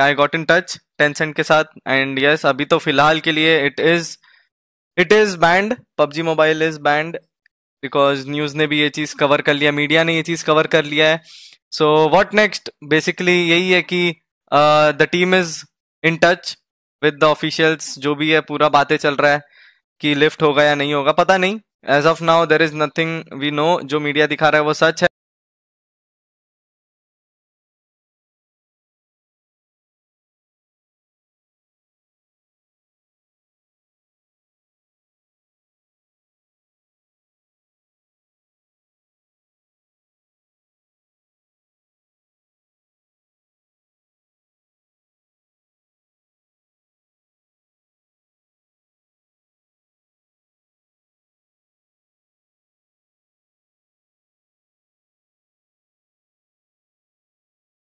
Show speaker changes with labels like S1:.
S1: I got in touch
S2: Tencent के साथ and yes yes, अभी तो फिलहाल के लिए it is it is banned PUBG mobile is banned because news ने भी ये चीज कवर कर लिया मीडिया ने ये चीज कवर कर लिया है सो वॉट नेक्स्ट बेसिकली यही है कि the team is in touch with the officials जो भी है पूरा बातें चल रहा है कि लिफ्ट होगा या नहीं होगा पता नहीं as of now there is nothing we know जो मीडिया दिखा रहा है वो सच है